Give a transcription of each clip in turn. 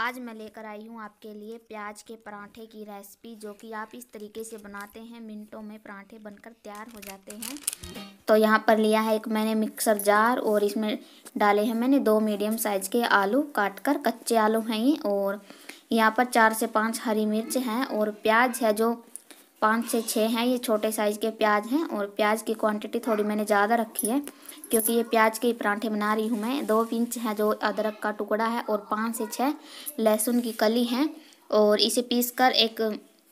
आज मैं लेकर आई हूँ आपके लिए प्याज के पराठे की रेसिपी जो कि आप इस तरीके से बनाते हैं मिनटों में पराठे बनकर तैयार हो जाते हैं तो यहाँ पर लिया है एक मैंने मिक्सर जार और इसमें डाले हैं मैंने दो मीडियम साइज़ के आलू काट कर कच्चे आलू हैं ये और यहाँ पर चार से पाँच हरी मिर्च हैं और प्याज है जो पाँच से छः हैं ये छोटे साइज़ के प्याज हैं और प्याज की क्वांटिटी थोड़ी मैंने ज़्यादा रखी है क्योंकि ये प्याज के परांठे बना रही हूँ मैं दो पिंच है जो अदरक का टुकड़ा है और पाँच से छः लहसुन की कली है और इसे पीस कर एक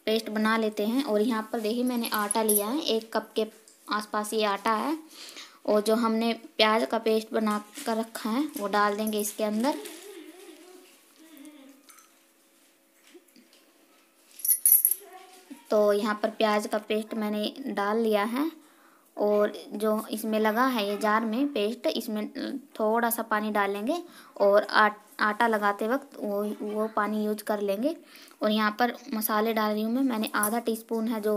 पेस्ट बना लेते हैं और यहाँ पर देखिए मैंने आटा लिया है एक कप के आसपास ये आटा है और जो हमने प्याज का पेस्ट बना कर रखा है वो डाल देंगे इसके अंदर तो यहाँ पर प्याज का पेस्ट मैंने डाल लिया है और जो इसमें लगा है ये जार में पेस्ट इसमें थोड़ा सा पानी डालेंगे और आट आटा लगाते वक्त वो वो पानी यूज कर लेंगे और यहाँ पर मसाले डाल रही हूँ मैं मैंने आधा टीस्पून है जो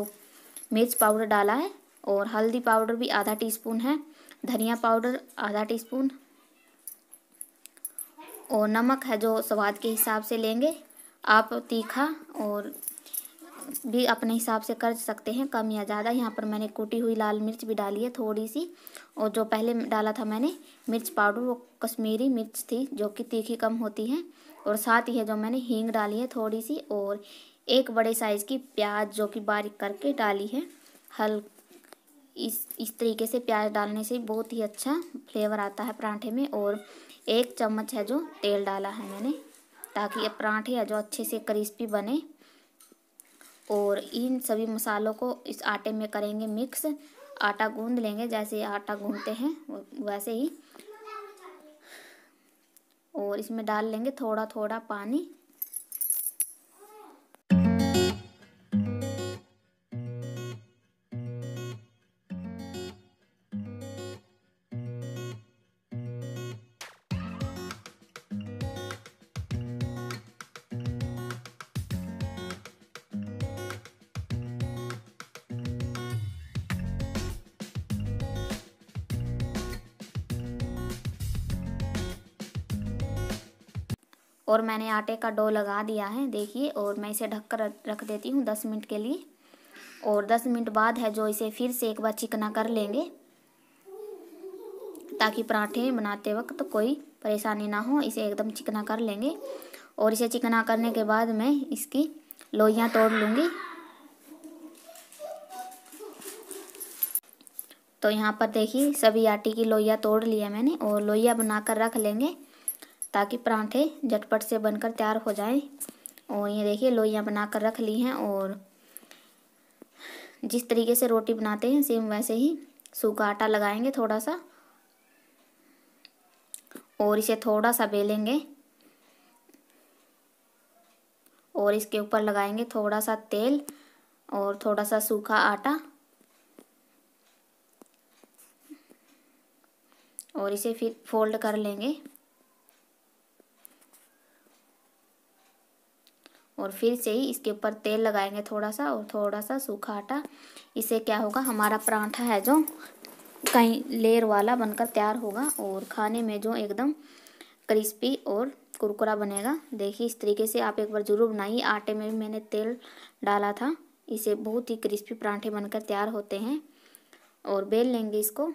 मिर्च पाउडर डाला है और हल्दी पाउडर भी आधा टीस्पून है धनिया पाउडर आधा टीस्पून और नमक है जो स्वाद के हिसाब से लेंगे आप तीखा और भी अपने हिसाब से कर सकते हैं कम या ज़्यादा यहाँ पर मैंने कूटी हुई लाल मिर्च भी डाली है थोड़ी सी और जो पहले डाला था मैंने मिर्च पाउडर वो कश्मीरी मिर्च थी जो कि तीखी कम होती है और साथ ही है जो मैंने हींग डाली है थोड़ी सी और एक बड़े साइज़ की प्याज जो कि बारीक करके डाली है हल इस इस तरीके से प्याज डालने से बहुत ही अच्छा फ्लेवर आता है पराठे में और एक चम्मच है जो तेल डाला है मैंने ताकि पराठे जो अच्छे से क्रिस्पी बने और इन सभी मसालों को इस आटे में करेंगे मिक्स आटा गूंद लेंगे जैसे आटा गूंदते हैं वैसे ही और इसमें डाल लेंगे थोड़ा थोड़ा पानी और मैंने आटे का डो लगा दिया है देखिए और मैं इसे ढक कर रख देती हूँ दस मिनट के लिए और दस मिनट बाद है जो इसे फिर से एक बार चिकना कर लेंगे ताकि पराठे बनाते वक्त तो कोई परेशानी ना हो इसे एकदम चिकना कर लेंगे और इसे चिकना करने के बाद मैं इसकी लोइयाँ तोड़ लूँगी तो यहाँ पर देखिए सभी आटे की लोइयाँ तोड़ लिया मैंने और लोइयाँ बनाकर रख लेंगे ताकि परांठे झटपट से बनकर तैयार हो जाएं और ये देखिए लोइयाँ बना कर रख ली हैं और जिस तरीके से रोटी बनाते हैं सेम वैसे ही सूखा आटा लगाएंगे थोड़ा सा और इसे थोड़ा सा बेलेंगे और इसके ऊपर लगाएंगे थोड़ा सा तेल और थोड़ा सा सूखा आटा और इसे फिर फोल्ड कर लेंगे और फिर से ही इसके ऊपर तेल लगाएंगे थोड़ा सा और थोड़ा सा सूखा आटा इससे क्या होगा हमारा पराठा है जो कहीं लेयर वाला बनकर तैयार होगा और खाने में जो एकदम क्रिस्पी और कुरकुरा बनेगा देखिए इस तरीके से आप एक बार ज़रूर बनाइए आटे में भी मैंने तेल डाला था इसे बहुत ही क्रिस्पी पराठे बनकर तैयार होते हैं और बेल लेंगे इसको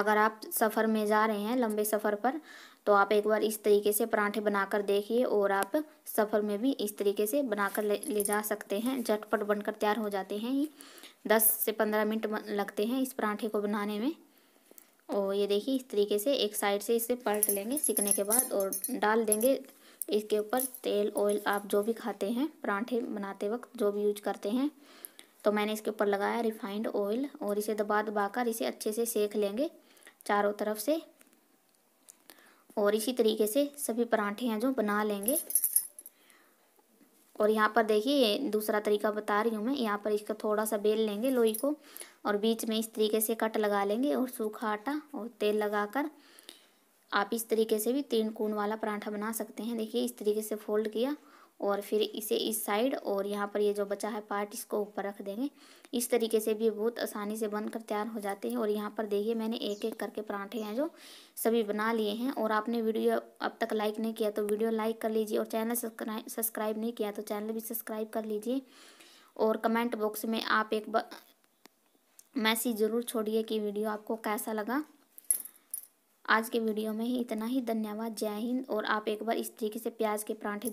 अगर आप सफ़र में जा रहे हैं लंबे सफ़र पर तो आप एक बार इस तरीके से पराठे बनाकर देखिए और आप सफ़र में भी इस तरीके से बनाकर ले, ले जा सकते हैं झटपट बनकर तैयार हो जाते हैं ही दस से पंद्रह मिनट लगते हैं इस पराठे को बनाने में और ये देखिए इस तरीके से एक साइड से इसे पलट लेंगे सीखने के बाद और डाल देंगे इसके ऊपर तेल ऑयल आप जो भी खाते हैं पराठे बनाते वक्त जो भी यूज करते हैं तो मैंने इसके ऊपर लगाया रिफाइंड ऑयल और इसे दबा दबा कर इसे अच्छे से सेक लेंगे चारों तरफ से और इसी तरीके से सभी पराठे हैं जो बना लेंगे और यहाँ पर देखिए दूसरा तरीका बता रही हूँ मैं यहाँ पर इसका थोड़ा सा बेल लेंगे लोई को और बीच में इस तरीके से कट लगा लेंगे और सूखा आटा और तेल लगाकर आप इस तरीके से भी तीन कून वाला पराठा बना सकते हैं देखिए इस तरीके से फोल्ड किया और फिर इसे इस साइड और यहाँ पर ये जो बचा है पार्ट इसको ऊपर रख देंगे इस तरीके से भी बहुत आसानी से बनकर तैयार हो जाते हैं और यहाँ पर देखिए मैंने एक एक करके पराठे हैं जो सभी बना लिए हैं और आपने वीडियो अब तक लाइक नहीं किया तो वीडियो लाइक कर लीजिए और चैनल सब्सक्राइब नहीं किया तो चैनल भी सब्सक्राइब कर लीजिए और कमेंट बॉक्स में आप एक मैसेज ज़रूर छोड़िए कि वीडियो आपको कैसा लगा आज के वीडियो में ही इतना ही धन्यवाद जय हिंद और आप एक बार इस तरीके से प्याज के परांठे